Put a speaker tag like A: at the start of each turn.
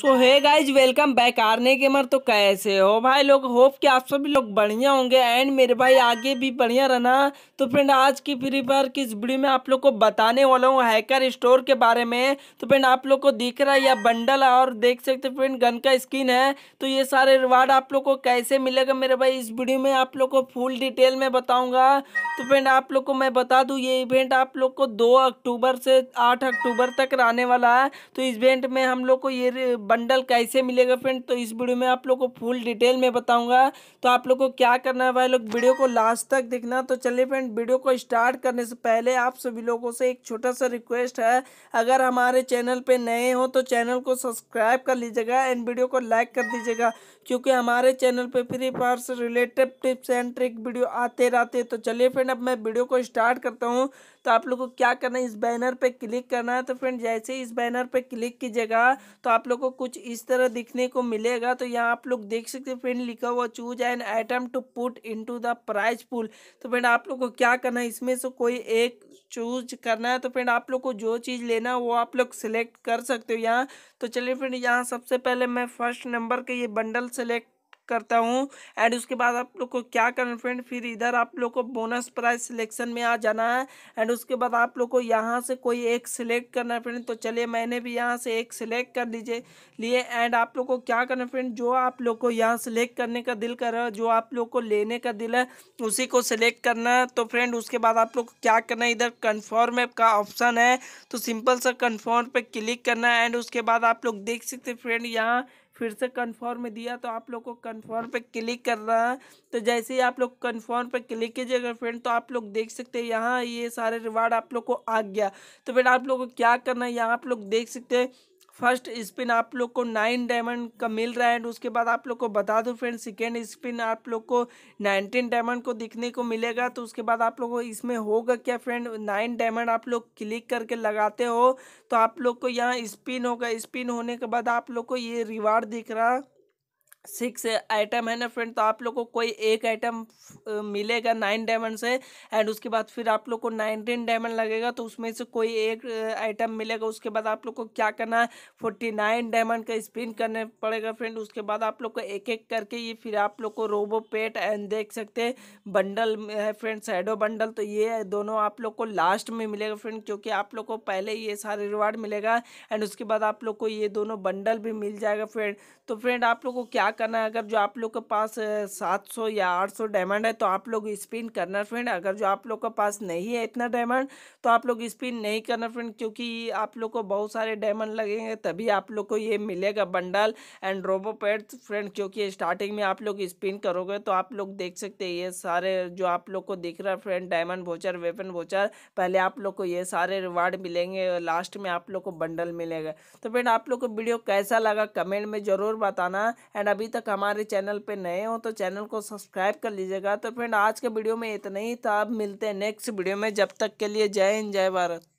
A: सो है guys welcome back आरने मर तो कैसे हो भाई लोग होप कि आप सभी लोग बढ़िया होंगे एंड मेरे भाई आगे भी बढ़िया रहना तो फ्रेंड आज की फ्री फायर की इस वीडियो में आप लोग को बताने वाला हूँ हैकर स्टोर के बारे में तो फ्रेंड आप लोग को दिख रहा है यह बंडल और देख सकते फ्रेंड गन का स्किन है तो ये सारे रिवार्ड आप लोग को कैसे मिलेगा मेरे भाई इस वीडियो में आप लोग को फुल डिटेल में बताऊँगा तो फ्रेंड आप लोग को मैं बता दूं ये इवेंट आप लोग को 2 अक्टूबर से 8 अक्टूबर तक आने वाला है तो इस इवेंट में हम लोग को ये बंडल कैसे मिलेगा फ्रेंड तो इस वीडियो में आप लोग को फुल डिटेल में बताऊंगा तो आप लोग को क्या करना है भाई लोग वीडियो को लास्ट तक देखना तो चलिए फ्रेंड वीडियो को स्टार्ट करने से पहले आप सभी लोगों से एक छोटा सा रिक्वेस्ट है अगर हमारे चैनल पर नए हों तो चैनल को सब्सक्राइब कर लीजिएगा एंड वीडियो को लाइक कर दीजिएगा क्योंकि हमारे चैनल पर फ्री फायर से related tips and trick video आते रहते तो चलिए फ्रेंड फ्रेंड अब मैं वीडियो को स्टार्ट करता हूँ तो आप लोग को क्या करना है इस बैनर पे क्लिक करना है तो फ्रेंड जैसे इस बैनर पे क्लिक कीजिएगा तो आप लोग को कुछ इस तरह दिखने को मिलेगा तो यहाँ आप लोग देख सकते हैं फ्रेंड लिखा हुआ choose an item to put into the prize pool तो फ्रेंड आप लोग को क्या करना है इसमें से कोई एक चूज करना है तो फ्रेंड आप लोग को जो चीज़ लेना है वो आप लोग सेलेक्ट कर सकते हो यहाँ तो चलिए फ्रेंड यहाँ सबसे पहले मैं फर्स्ट नंबर के ये बंडल सेलेक्ट करता हूँ एंड उसके बाद आप लोग को क्या करना फ्रेंड फिर इधर आप लोग को बोनस प्राइज सिलेक्शन में आ जाना है एंड उसके बाद आप लोग को यहाँ से कोई एक सिलेक्ट करना है फ्रेंड तो चलिए मैंने भी यहाँ से एक सिलेक्ट कर लीजिए लिए एंड आप लोग को क्या करना फ्रेंड जो आप लोग को यहाँ सेलेक्ट करने का दिल कर रहा है जो आप लोग को लेने का दिल है उसी को सिलेक्ट करना है तो फ्रेंड उसके बाद आप लोग को क्या करना है इधर कन्फर्म का ऑप्शन है तो सिंपल सा कन्फर्म पर क्लिक करना है एंड उसके बाद आप लोग देख सकते फ्रेंड यहाँ फिर से कन्फर्म में दिया तो आप लोग को कन्फर्म पर क्लिक करना है तो जैसे ही आप लोग कन्फर्म पर क्लिक कीजिएगा फ्रेंड तो आप लोग देख सकते हैं यहाँ ये सारे रिवार्ड आप लोग को आ गया तो फिर आप लोग को क्या करना है यहाँ आप लोग देख सकते हैं फर्स्ट स्पिन आप लोग को नाइन डायमंड का मिल रहा है एंड उसके बाद आप लोग को बता दूं फ्रेंड सेकेंड स्पिन आप लोग को नाइनटीन डायमंड को दिखने को मिलेगा तो उसके बाद आप लोग को इसमें होगा क्या फ्रेंड नाइन डायमंड आप लोग क्लिक करके लगाते हो तो आप लोग को यहाँ स्पिन होगा स्पिन होने के बाद आप लोग को ये रिवार्ड दिख रहा सिक्स आइटम है ना फ्रेंड तो आप लोग को कोई एक आइटम मिलेगा नाइन डायमंड से एंड उसके बाद फिर आप लोग को नाइनटीन डायमंड लगेगा तो उसमें से कोई एक आइटम मिलेगा उसके बाद आप लोग को क्या करना है फोर्टी नाइन डायमंड का स्पिन करने पड़ेगा फ्रेंड उसके बाद आप लोग को एक एक करके ये फिर आप लोग को रोबो पेट एंड देख सकते हैं बंडल है फ्रेंड सैडो बंडल तो ये दोनों आप लोग को लास्ट में मिलेगा फ्रेंड क्योंकि आप लोग को पहले ये सारे रिवार्ड मिलेगा एंड उसके बाद आप लोग को ये दोनों बंडल भी मिल जाएगा फ्रेंड तो फ्रेंड आप लोग को क्या करना है अगर जो आप लोग के पास सात सौ या आठ सौ डायमंड है तो आप लोग स्पिन करना फ्रेंड अगर जो आप लोग के पास नहीं है इतना डायमंड तो आप लोग स्पिन नहीं करना फ्रेंड क्योंकि आप लोग को बहुत सारे डायमंड लगेंगे तभी आप लोग को ये मिलेगा बंडल एंड रोबो फ्रेंड क्योंकि स्टार्टिंग में आप लोग स्पिन करोगे तो आप लोग देख सकते हैं ये सारे जो आप लोग को दिख रहा है friend diamond voucher weapon voucher पहले आप लोग को ये सारे रिवार्ड मिलेंगे लास्ट में आप लोग को बंडल मिलेगा तो फ्रेंड आप लोग को वीडियो कैसा लगा कमेंट में ज़रूर बताना एंड अभी अभी तक हमारे चैनल पे नए हो तो चैनल को सब्सक्राइब कर लीजिएगा तो फ्रेंड आज के वीडियो में इतना ही था अब मिलते हैं नेक्स्ट वीडियो में जब तक के लिए जय हिंद जय भारत